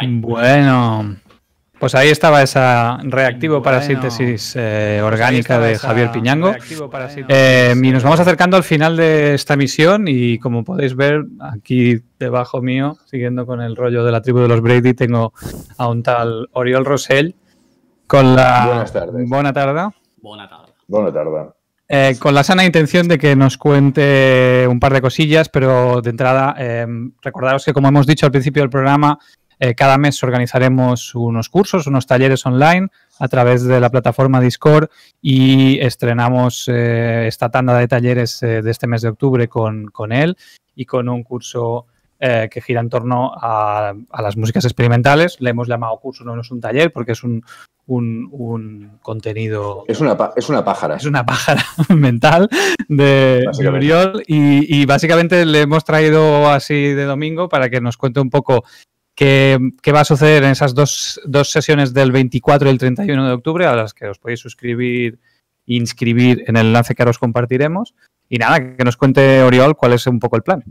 Pues bueno, pues ahí estaba esa reactivo para síntesis eh, orgánica de Javier Piñango. Eh, y nos vamos acercando al final de esta misión y como podéis ver aquí debajo mío, siguiendo con el rollo de la tribu de los Brady, tengo a un tal Oriol Rosell con la... Buenas tardes. Buena tarde. Buena tarde. Eh, con la sana intención de que nos cuente un par de cosillas, pero de entrada, recordaros que como hemos dicho al principio del programa, eh, cada mes organizaremos unos cursos, unos talleres online a través de la plataforma Discord y estrenamos eh, esta tanda de talleres eh, de este mes de octubre con, él y con un curso que gira en torno a, las músicas experimentales. Le hemos llamado curso, no, es un taller, porque es un, contenido... Es una, es una pájara. Es una pájara mental de, gabriel y, y, básicamente le hemos traído así de domingo para que nos cuente un poco ¿Qué, va a suceder en esas dos, sesiones del 24 y el 31 de octubre a las que os podéis suscribir e inscribir en el enlace que ahora os compartiremos? Y nada, que nos cuente Oriol cuál es un poco el plan.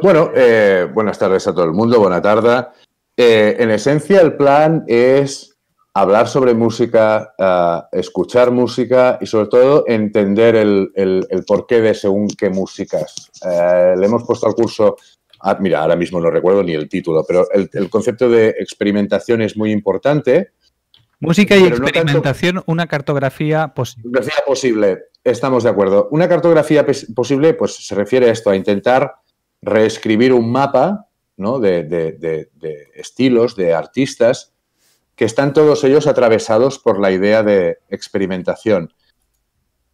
Bueno, eh, buenas tardes a todo el mundo, buena tarde. Eh, en esencia, el plan es hablar sobre música, eh, escuchar música y sobre todo entender el, porqué de según qué músicas. le hemos puesto al curso Ah, mira, ahora mismo no recuerdo ni el título, pero el, concepto de experimentación es muy importante. Música y experimentación, una cartografía posible. Cartografía posible, estamos de acuerdo. Una cartografía posible, pues se refiere a esto, a intentar reescribir un mapa ¿no? de estilos, de artistas, que están todos ellos atravesados por la idea de experimentación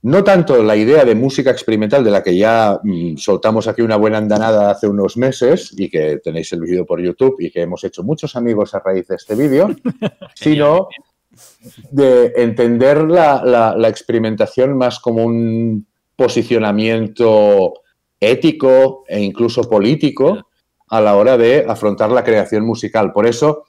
no tanto la idea de música experimental de la que ya mm, soltamos aquí una buena andanada hace unos meses y que tenéis el vídeo por YouTube y que hemos hecho muchos amigos a raíz de este vídeo, sino de entender la, la, experimentación más como un posicionamiento ético e incluso político a la hora de afrontar la creación musical. Por eso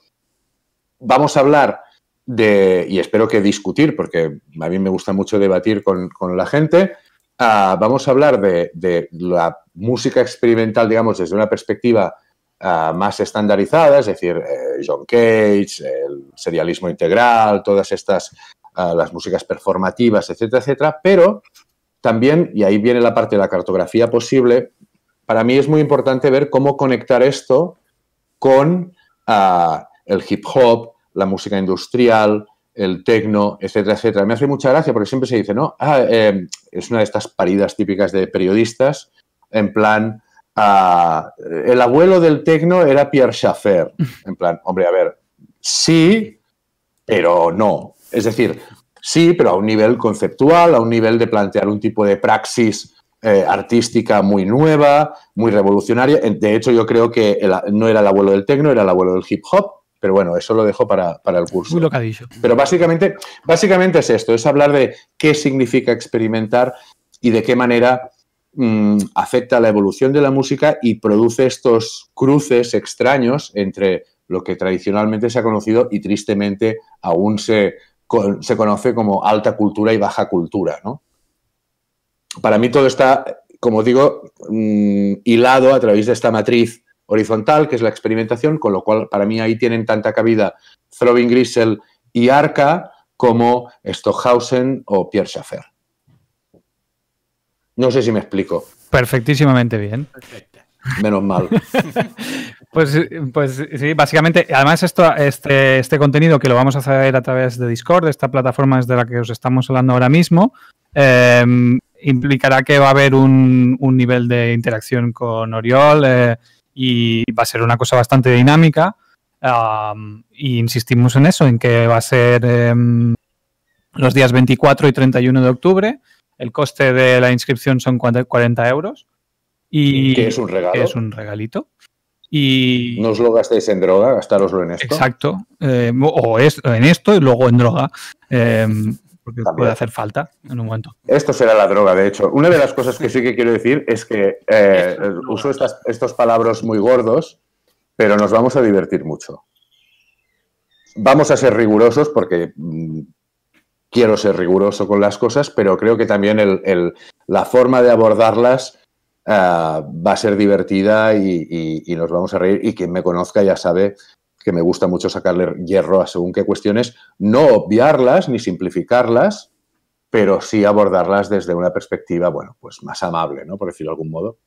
vamos a hablar y espero que discutir, porque a mí me gusta mucho debatir con, la gente. Ah, vamos a hablar de, la música experimental, digamos, desde una perspectiva ah, más estandarizada, es decir, eh, John Cage, el serialismo integral, todas estas, ah, las músicas performativas, etcétera, etcétera, pero también, y ahí viene la parte de la cartografía posible, para mí es muy importante ver cómo conectar esto con el hip hop, la música industrial, el tecno, etcétera, etcétera. Me hace mucha gracia porque siempre se dice, ¿no? Ah, eh, es una de estas paridas típicas de periodistas, en plan, ah, el abuelo del tecno era Pierre Schaffer. En plan, hombre, a ver, sí, pero no. Es decir, sí, pero a un nivel conceptual, a un nivel de plantear un tipo de praxis eh, artística muy nueva, muy revolucionaria. De hecho, yo creo que no era el abuelo del tecno, era el abuelo del hip hop, pero bueno, eso lo dejo para, el curso. Muy lo Pero básicamente, básicamente es esto, es hablar de qué significa experimentar y de qué manera mm, afecta la evolución de la música y produce estos cruces extraños entre lo que tradicionalmente se ha conocido y tristemente aún se, conoce como alta cultura y baja cultura. Para mí todo está, como digo, mm, hilado a través de esta matriz horizontal, que es la experimentación, con lo cual para mí ahí tienen tanta cabida Throbing Grisel y Arca como Stockhausen o Pierre Schaffer. No sé si me explico. Perfectísimamente bien. Menos mal. pues, pues sí, básicamente, además esto, este, este contenido que lo vamos a hacer a través de Discord, esta plataforma es de la que os estamos hablando ahora mismo, em, implicará que va a haber un, un nivel de interacción con Oriol. Eh, y va a ser una cosa bastante dinámica. insistimos en eso, en que va a ser em, los días 24 y 31 de octubre. El coste de la inscripción son 40 euros. Y es un regalo. es un regalito. Y... No os lo gastéis en droga, gastároslo en esto. Exacto. Eh, o en esto y luego en droga. Em, porque puede hacer falta en un momento. Esto será la droga, de hecho. Una de las cosas que sí que quiero decir es que eh, uso estas, estos palabras muy gordos, pero nos vamos a divertir mucho. Vamos a ser rigurosos porque mm, quiero ser riguroso con las cosas, pero creo que también la forma de abordarlas ah, va a ser divertida y, nos vamos a reír. Y quien me conozca ya sabe que me gusta mucho sacarle hierro a según qué cuestiones, no obviarlas ni simplificarlas, pero sí abordarlas desde una perspectiva, bueno, pues más amable, ¿no? Por decirlo de algún modo.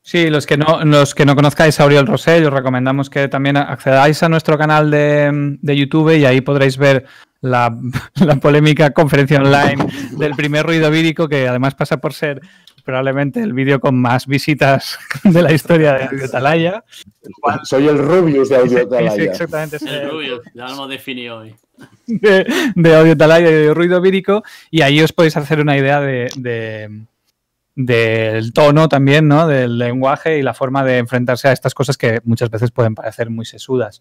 Sí, los que no, los que no conozcáis a Oriol Rosell, os recomendamos que también accedáis a nuestro canal de, YouTube y ahí podréis ver la, la, polémica conferencia online del primer ruido vírico, que además pasa por ser probablemente el vídeo con más visitas de la historia de Audiotalaya. Soy el Rubius de Audiotalaya. exactamente. El, Rubius, ya lo hemos definido hoy. De, Audio Audiotalaya y de ruido vírico. Y ahí os podéis hacer una idea del tono también, ¿no? Del lenguaje y la forma de enfrentarse a estas cosas que muchas veces pueden parecer muy sesudas.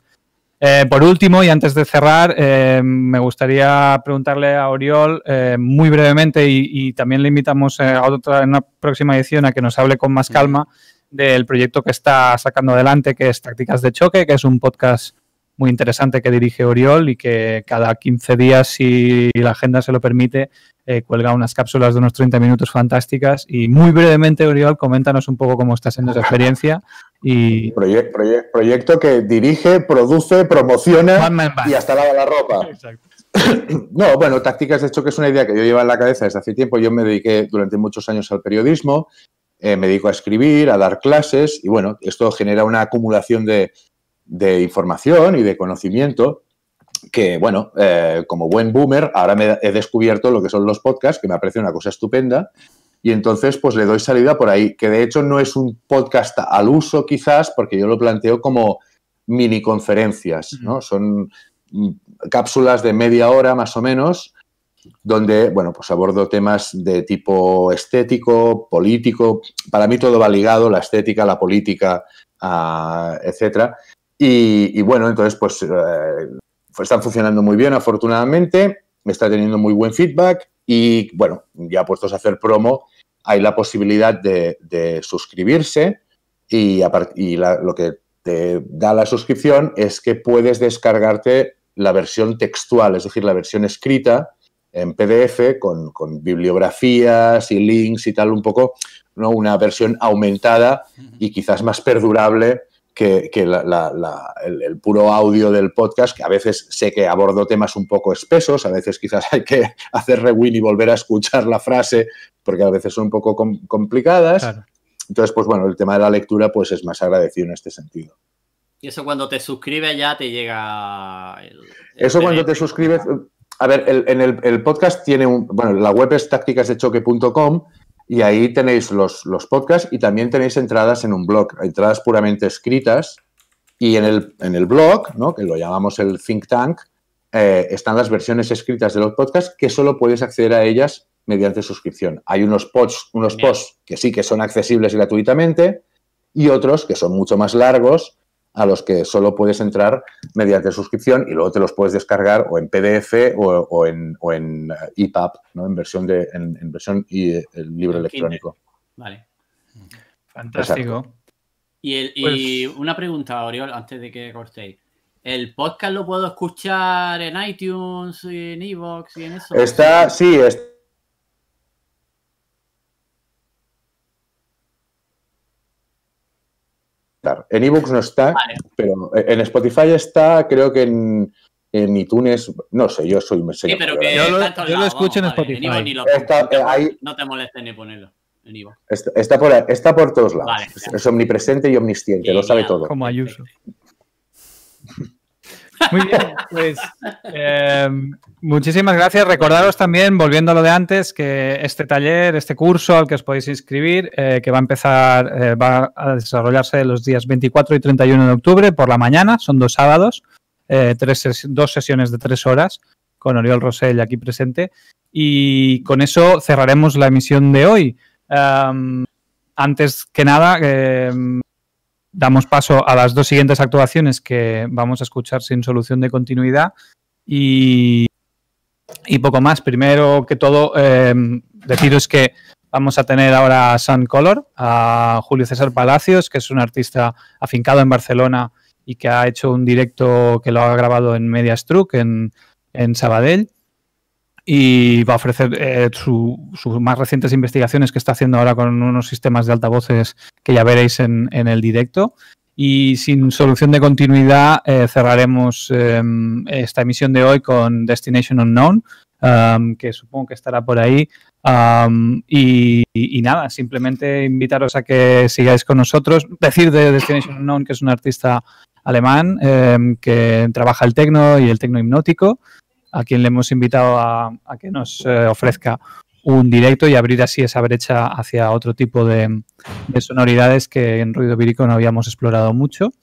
Eh, por último, y antes de cerrar, eh, me gustaría preguntarle a Oriol eh, muy brevemente, y, también le invitamos a otra, en una próxima edición a que nos hable con más calma del proyecto que está sacando adelante, que es Tácticas de Choque, que es un podcast muy interesante que dirige Oriol y que cada 15 días, si la agenda se lo permite, cuelga unas cápsulas de unos 30 minutos fantásticas. Y muy brevemente, Oriol, coméntanos un poco cómo estás en esa experiencia proyecto que dirige, produce, promociona y hasta lava la ropa. No, bueno, tácticas de hecho que es una idea que yo llevo en la cabeza desde hace tiempo. Yo me dediqué durante muchos años al periodismo, eh, me dedico a escribir, a dar clases y bueno, esto genera una acumulación de, información y de conocimiento que, bueno, eh, como buen boomer, ahora me he descubierto lo que son los podcasts, que me parece una cosa estupenda y entonces pues le doy salida por ahí, que de hecho no es un podcast al uso quizás, porque yo lo planteo como mini conferencias, ¿no? Son mm, cápsulas de media hora más o menos, donde, bueno, pues abordo temas de tipo estético, político, para mí todo va ligado, la estética, la política, etc. Ah, etcétera. Y, bueno, entonces pues, eh, pues están funcionando muy bien, afortunadamente, me está teniendo muy buen feedback y bueno, ya puestos a hacer promo, hay la posibilidad de, suscribirse y, lo que te da la suscripción es que puedes descargarte la versión textual, es decir, la versión escrita en PDF con, con bibliografías y links y tal, un poco ¿no? una versión aumentada y quizás más perdurable que, el, puro audio del podcast, que a veces sé que abordo temas un poco espesos, a veces quizás hay que hacer rewind y volver a escuchar la frase, porque a veces son un poco complicadas. Entonces, pues bueno, el tema de la lectura pues es más agradecido en este sentido. Y eso cuando te suscribes ya te llega... eso cuando te suscribes... A ver, el, en el, podcast tiene un... Bueno, la web es tácticasdechoque.com y ahí tenéis los, podcasts y también tenéis entradas en un blog, entradas puramente escritas. Y en el, en el blog, ¿no? que lo llamamos el think tank, eh, están las versiones escritas de los podcasts que solo puedes acceder a ellas mediante suscripción. Hay unos posts, unos posts que sí que son accesibles gratuitamente y otros que son mucho más largos a los que solo puedes entrar mediante suscripción y luego te los puedes descargar o en PDF o, en, o en EPUB, eh, e ¿no? en versión, de, en, versión y, eh, el libro electrónico. Vale. Fantástico. Y, el, y pues- una pregunta, Oriol, antes de que cortéis. ¿El podcast lo puedo escuchar en iTunes, y en Evox y en eso? Está, sí, está En ebooks no está, pero en Spotify está, creo que en, en iTunes, no sé, yo soy yo, lo, escucho en Spotify. Eh, no te molestes ni ponerlo. En Está, por, está por todos lados. es, omnipresente y omnisciente, lo sabe todo. Como Ayuso. Muy bien, pues em, muchísimas gracias. Recordaros también, volviendo a lo de antes, que este taller, este curso al que os podéis inscribir, eh, que va a empezar, eh, va a desarrollarse los días 24 y 31 de octubre por la mañana, son dos sábados, eh, dos sesiones de tres horas con Oriol Rosell aquí presente. Y con eso cerraremos la emisión de hoy. Em, antes que nada, em, damos paso a las dos siguientes actuaciones que vamos a escuchar sin solución de continuidad y, poco más. Primero que todo, eh, deciros que vamos a tener ahora a Sun Color, a Julio César Palacios, que es un artista afincado en Barcelona y que ha hecho un directo que lo ha grabado en Mediastruc, en, en Sabadell y va a ofrecer eh, sus más recientes investigaciones que está haciendo ahora con unos sistemas de altavoces que ya veréis en, el directo. Y sin solución de continuidad eh, cerraremos em, esta emisión de hoy con Destination Unknown, em, que supongo que estará por ahí. Em, y, nada, simplemente invitaros a que sigáis con nosotros. Decir de Destination Unknown que es un artista alemán que trabaja el tecno y el tecno hipnótico a quien le hemos invitado a, que nos eh, ofrezca un directo y abrir así esa brecha hacia otro tipo de, sonoridades que en Ruido Virico no habíamos explorado mucho.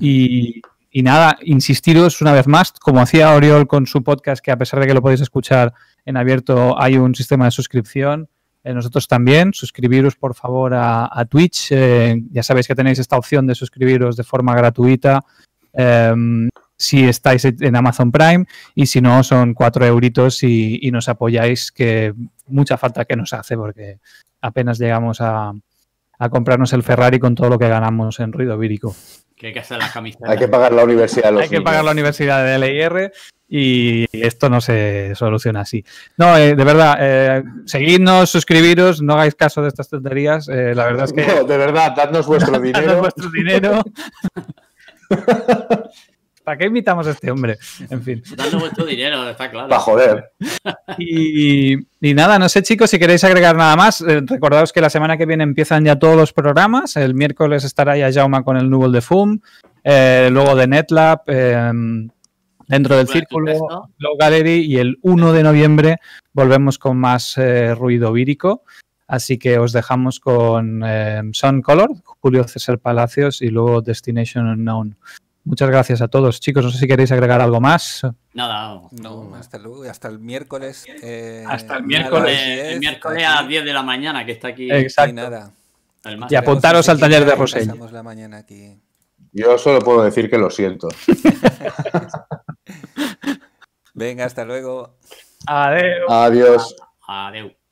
Y, nada, insistiros una vez más, como hacía Oriol con su podcast, que a pesar de que lo podéis escuchar en abierto, hay un sistema de suscripción. Eh, nosotros también, suscribiros por favor a, Twitch. Eh, ya sabéis que tenéis esta opción de suscribiros de forma gratuita. Em, si estáis en Amazon Prime y si no, son cuatro euritos y, nos apoyáis, que mucha falta que nos hace porque apenas llegamos a, comprarnos el Ferrari con todo lo que ganamos en ruido vírico. Que hay que Hay que pagar la universidad de los Hay que pagar la universidad de LIR y esto no se soluciona así. No, eh, de verdad, eh, seguidnos, suscribiros, no hagáis caso de estas tonterías. Eh, la verdad es que. de verdad, dadnos vuestro dinero. dadnos vuestro dinero. ¿Para qué invitamos a este hombre? En fin. Dando vuestro dinero, está claro. a joder. Y, nada, no sé, chicos, si queréis agregar nada más, Recordados eh, recordaos que la semana que viene empiezan ya todos los programas. El miércoles estará ya Jauma con el Nubel de FUM, eh, luego de NetLab, em, dentro del círculo, Low Gallery, y el 1 de noviembre volvemos con más eh, ruido vírico. Así que os dejamos con em, Sun Color, Julio César Palacios y luego Destination Unknown. Muchas gracias a todos. Chicos, no sé si queréis agregar algo más. Nada, no, hasta, luego. hasta el miércoles. Eh, hasta el miércoles, el miércoles a las 10 de la mañana, que está aquí. Y, nada. apuntaros al taller de Rosell. Yo solo puedo decir que lo siento. Venga, hasta luego. Adiós. Adiós.